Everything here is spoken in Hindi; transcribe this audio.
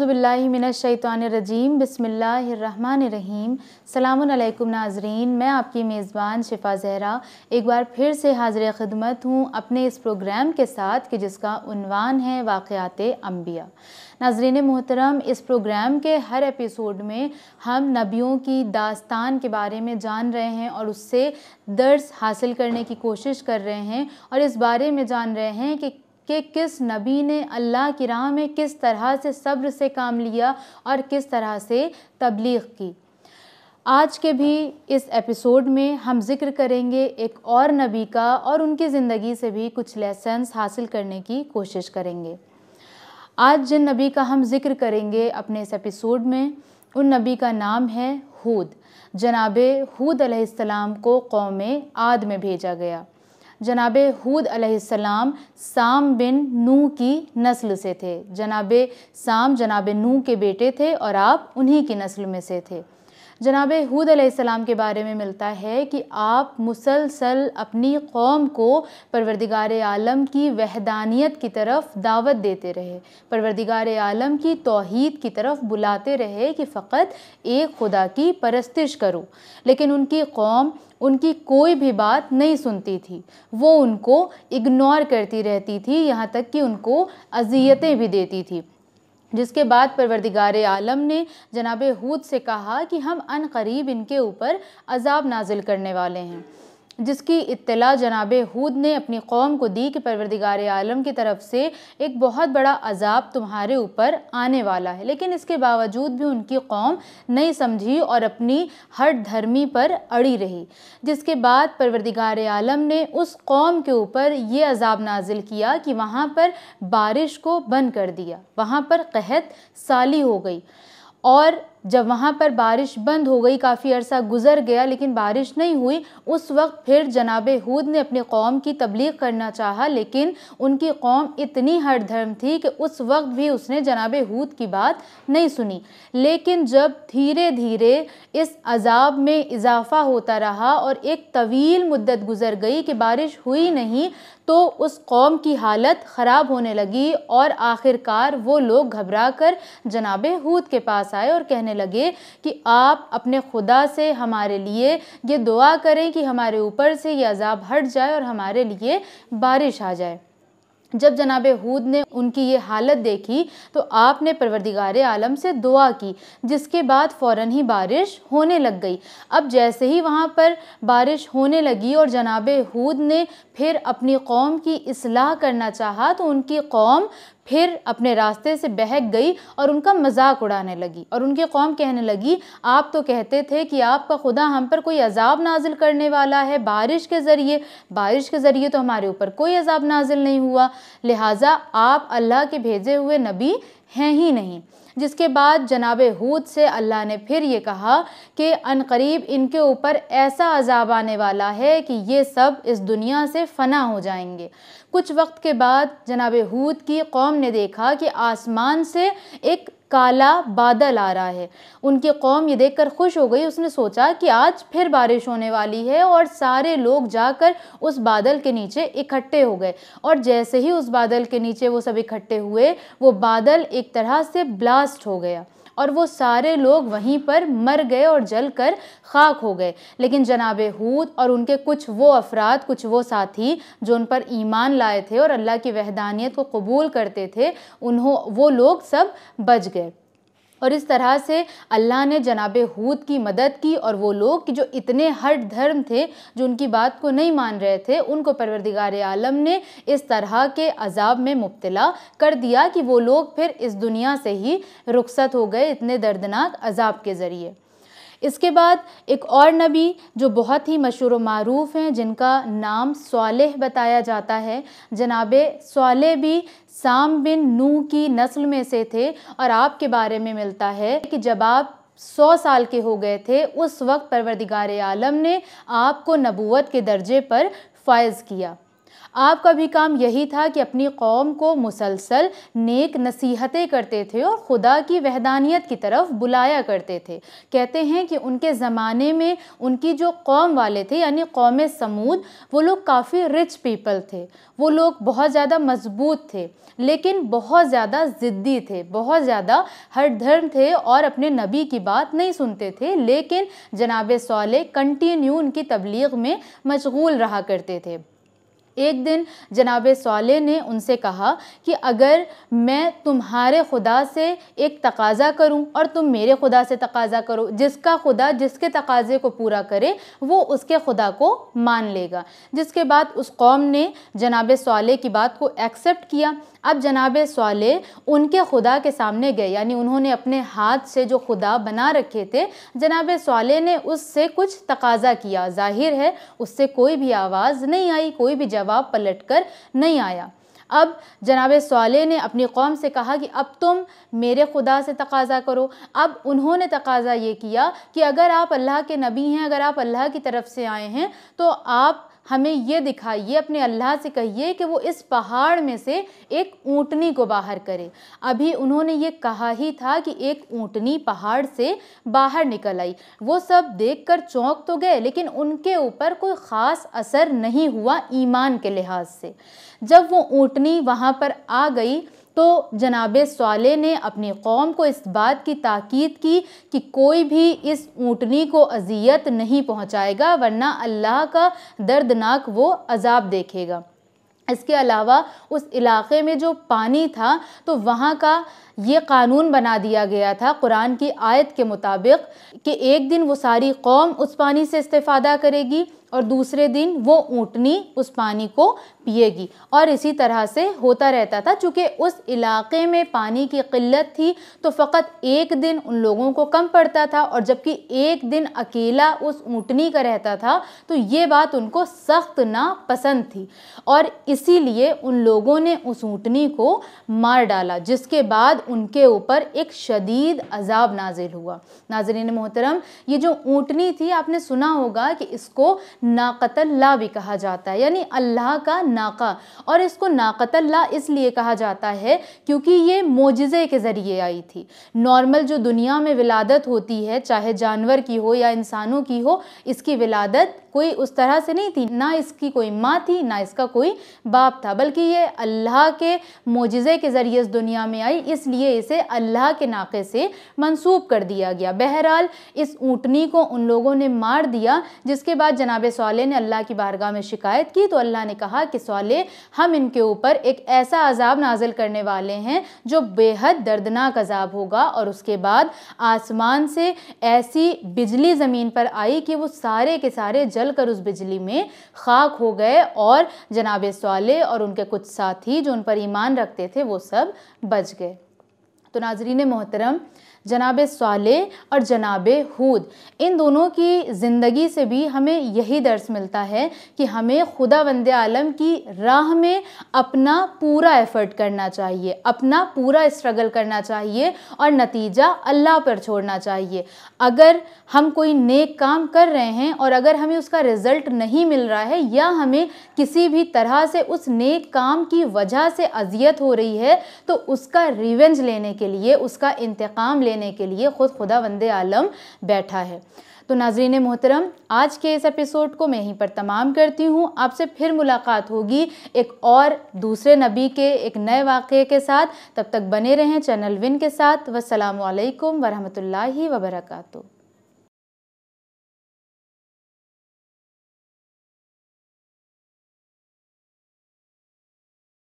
आउज़बिल्लिमिनशैतरजीम बसमीम सलामकुम नाजरीन मैं आपकी मेज़बान शिफा जहरा एक बार फिर से हाजिर ख़दमत हूँ अपने इस प्रोग्राम के साथ कि जिसका उनवान है वाक़ात अम्बिया नाजरीन मोहतरम इस प्रोग्राम के हर एपिसोड में हम नबियों की दास्तान के बारे में जान रहे हैं और उससे दर्स हासिल करने की कोशिश कर रहे हैं और इस बारे में जान रहे हैं कि कि किस नबी ने अल्लाह की राह में किस तरह से सब्र से काम लिया और किस तरह से तबलीग की आज के भी इस एपिसोड में हम जिक्र करेंगे एक और नबी का और उनकी ज़िंदगी से भी कुछ लेसन्स हासिल करने की कोशिश करेंगे आज जिन नबी का हम जिक्र करेंगे अपने इस एपिसोड में उन नबी का नाम है हूद जनाब हूद को कौम आद में भेजा गया जनाब हूद अलैहिस्सलाम साम बिन नू की नस्ल से थे जनाब साम जनाब नू के बेटे थे और आप उन्हीं की नस्ल में से थे जनाब हूद आसमाम के बारे में मिलता है कि आप मुसलसल अपनी कौम को परवरदिगार आलम की वहदानियत की तरफ दावत देते रहे परवरदिगार आलम की तोहद की तरफ बुलाते रहे कि फ़कत एक खुदा की परस्तिश करो लेकिन उनकी कौम उनकी कोई भी बात नहीं सुनती थी वो उनको इग्नोर करती रहती थी यहाँ तक कि उनको अजियतें भी देती थी जिसके बाद परवरदिगार आलम ने जनाब हूद से कहा कि हम अन करीब इनके ऊपर अजाब नाजिल करने वाले हैं जिसकी इत्तला जनाब हूद ने अपनी कौम को दी कि परवरदिगार आलम की तरफ से एक बहुत बड़ा अजाब तुम्हारे ऊपर आने वाला है लेकिन इसके बावजूद भी उनकी कौम नहीं समझी और अपनी हट धर्मी पर अड़ी रही जिसके बाद परवरदिगार आलम ने उस कौम के ऊपर ये अजाब नाजिल किया कि वहाँ पर बारिश को बंद कर दिया वहाँ पर कहत साली हो गई और जब वहाँ पर बारिश बंद हो गई काफ़ी अरसा गुज़र गया लेकिन बारिश नहीं हुई उस वक्त फिर जनाब हूद ने अपने कौम की तबलीग करना चाहा लेकिन उनकी कौम इतनी हर धर्म थी कि उस वक्त भी उसने जनाब हूद की बात नहीं सुनी लेकिन जब धीरे धीरे इस अजाब में इजाफ़ा होता रहा और एक तवील मुद्दत गुज़र गई कि बारिश हुई नहीं तो उस कौम की हालत ख़राब होने लगी और आखिरकार वो लोग घबरा कर जनाब हूद के पास आए और कहने कहने लगे कि आप अपने खुदा से हमारे लिए ये दुआ करें कि हमारे ऊपर से ये अजाब हट जाए और हमारे लिए बारिश आ जाए जब जनाब हूद ने उनकी ये हालत देखी तो आपने परवरदिगार आलम से दुआ की जिसके बाद फ़ौर ही बारिश होने लग गई अब जैसे ही वहाँ पर बारिश होने लगी और जनाब हूद ने फिर अपनी कौम की असलाह करना चाहा तो उनकी कौम फिर अपने रास्ते से बहक गई और उनका मजाक उड़ाने लगी और उनकी कौम कहने लगी आप तो कहते थे कि आपका खुदा हम पर कोई अजाब नाजिल करने वाला है बारिश के ज़रिए बारिश के ज़रिए तो हमारे ऊपर कोई अजाब नाजिल नहीं हुआ लिहाजा आप अल्लाह के भेजे हुए नबी हैं ही नहीं जिसके बाद जनाब हूद से अल्लाह ने फिर ये कहा कि अनकरीब इनके ऊपर ऐसा अजाब आने वाला है कि ये सब इस दुनिया से फ़ना हो जाएंगे कुछ वक्त के बाद जनाब हूद की कौम ने देखा कि आसमान से एक काला बादल आ रहा है उनकी कौम ये देखकर खुश हो गई उसने सोचा कि आज फिर बारिश होने वाली है और सारे लोग जाकर उस बादल के नीचे इकट्ठे हो गए और जैसे ही उस बादल के नीचे वो सब इकट्ठे हुए वो बादल एक तरह से ब्लास्ट हो गया और वो सारे लोग वहीं पर मर गए और जल कर खाक हो गए लेकिन जनाब हूद और उनके कुछ वो अफराद कुछ वो साथी जो उन पर ईमान लाए थे और अल्लाह की वहदानियत को कबूल करते थे उन्हों वो लोग सब बच गए और इस तरह से अल्लाह ने जनाब हूद की मदद की और वो लोग कि जो इतने हट धर्म थे जो उनकी बात को नहीं मान रहे थे उनको परवरदिगार आलम ने इस तरह के अजाब में मुबतला कर दिया कि वो लोग फिर इस दुनिया से ही रुखसत हो गए इतने दर्दनाक अजाब के ज़रिए इसके बाद एक और नबी जो बहुत ही मशहूर मरूफ़ हैं जिनका नाम सालेह बताया जाता है जनाब साल भी साम बिन नू की नस्ल में से थे और आपके बारे में मिलता है कि जब आप सौ साल के हो गए थे उस वक्त परवरदिगार आलम ने आपको नबूत के दर्जे पर फायज़ किया आपका भी काम यही था कि अपनी कौम को मुसलसल नेक नसीहतें करते थे और ख़ुदा की वहदानियत की तरफ बुलाया करते थे कहते हैं कि उनके ज़माने में उनकी जो कौम वाले थे यानी कौम समूद वो लोग काफ़ी रिच पीपल थे वो लोग बहुत ज़्यादा मजबूत थे लेकिन बहुत ज़्यादा ज़िद्दी थे बहुत ज़्यादा हर धर्म थे और अपने नबी की बात नहीं सुनते थे लेकिन जनाब साले कंटिन्यू उनकी तबलीग में मशगूल रहा करते थे एक दिन जनाब साले ने उनसे कहा कि अगर मैं तुम्हारे खुदा से एक तकाज़ा करूं और तुम मेरे खुदा से तकाज़ा करो जिसका खुदा जिसके तकाज़े को पूरा करे वो उसके खुदा को मान लेगा जिसके बाद उस कौम ने जनाब साले की बात को एक्सेप्ट किया अब जनाब साले उनके खुदा के सामने गए यानी उन्होंने अपने हाथ से जो खुदा बना रखे थे जनाब साले ने उससे कुछ तकाज़ा किया जाहिर है उससे कोई भी आवाज़ नहीं आई कोई भी जवाब पलट कर नहीं आया अब जनाब सवाले ने अपनी कौम से कहा कि अब तुम मेरे खुदा से तकाजा करो अब उन्होंने तकाजा ये किया कि अगर आप अल्लाह के नबी हैं अगर आप अल्लाह की तरफ से आए हैं तो आप हमें ये दिखाइए अपने अल्लाह से कहिए कि वो इस पहाड़ में से एक ऊँटनी को बाहर करे अभी उन्होंने ये कहा ही था कि एक ऊँटनी पहाड़ से बाहर निकल आई वो सब देखकर चौंक तो गए लेकिन उनके ऊपर कोई ख़ास असर नहीं हुआ ईमान के लिहाज से जब वो ऊँटनी वहाँ पर आ गई तो जनाब सवाले ने अपनी कौम को इस बात की ताकीद की कि कोई भी इस ऊँटनी को अजियत नहीं पहुँचाएगा वरना अल्लाह का दर्दनाक वो अजाब देखेगा इसके अलावा उस इलाके में जो पानी था तो वहाँ का ये कानून बना दिया गया था कुरान की आयत के मुताबिक कि एक दिन वो सारी कौम उस पानी से इस्तेफादा करेगी और दूसरे दिन वो ऊँटनी उस पानी को पिएगी और इसी तरह से होता रहता था चूँकि उस इलाके में पानी की किल्लत थी तो फ़कत एक दिन उन लोगों को कम पड़ता था और जबकि एक दिन अकेला उस ऊँटनी का रहता था तो ये बात उनको सख्त ना पसंद थी और इसीलिए उन लोगों ने उस ऊँटनी को मार डाला जिसके बाद उनके ऊपर एक शदीद अजाब नाजिल हुआ नाजरीन मोहतरम ये जो ऊँटनी थी आपने सुना होगा कि इसको नाकतल्ला भी कहा जाता है यानी अल्लाह का नाका और इसको नाकतल्ला इसलिए कहा जाता है क्योंकि ये मोजे के ज़रिए आई थी नॉर्मल जो दुनिया में विलादत होती है चाहे जानवर की हो या इंसानों की हो इसकी विलादत कोई उस तरह से नहीं थी ना इसकी कोई माँ थी ना इसका कोई बाप था बल्कि ये अल्लाह के मोजे के ज़रिए इस दुनिया में आई इसलिए इसे अल्लाह के नाके से मंसूब कर दिया गया बहरहाल इस ऊँटनी को उन लोगों ने मार दिया जिसके बाद जनाब सोले ने अल्लाह की बारगाह में शिकायत की तो अल्लाह ने कहा कि सोले हम इनके ऊपर एक ऐसा अजाब नाजिल करने वाले हैं जो बेहद दर्दनाक अजाब होगा और उसके बाद आसमान से ऐसी बिजली ज़मीन पर आई कि वो सारे के सारे जलकर उस बिजली में खाक हो गए और जनाब साले और उनके कुछ साथी जो उन पर ईमान रखते थे वो सब बच गए तो नाजरीन मोहतरम जनाब साले और जनाब हूद इन दोनों की ज़िंदगी से भी हमें यही दर्स मिलता है कि हमें खुदा वंद आलम की राह में अपना पूरा एफ़र्ट करना चाहिए अपना पूरा स्ट्रगल करना चाहिए और नतीजा अल्लाह पर छोड़ना चाहिए अगर हम कोई नेक काम कर रहे हैं और अगर हमें उसका रिज़ल्ट नहीं मिल रहा है या हमें किसी भी तरह से उस नेक काम की वजह से अजियत हो रही है तो उसका रिवेंज लेने के लिए उसका इंतकाम लेने के लिए ख़ुद खुदा वंद आलम बैठा है तो नाजरीन मोहतरम आज के इस एपिसोड को मैं यहीं पर तमाम करती हूँ आपसे फिर मुलाकात होगी एक और दूसरे नबी के एक नए वाक़े के साथ तब तक बने रहें चैनल विन के साथ वसलम वरहमल वर्का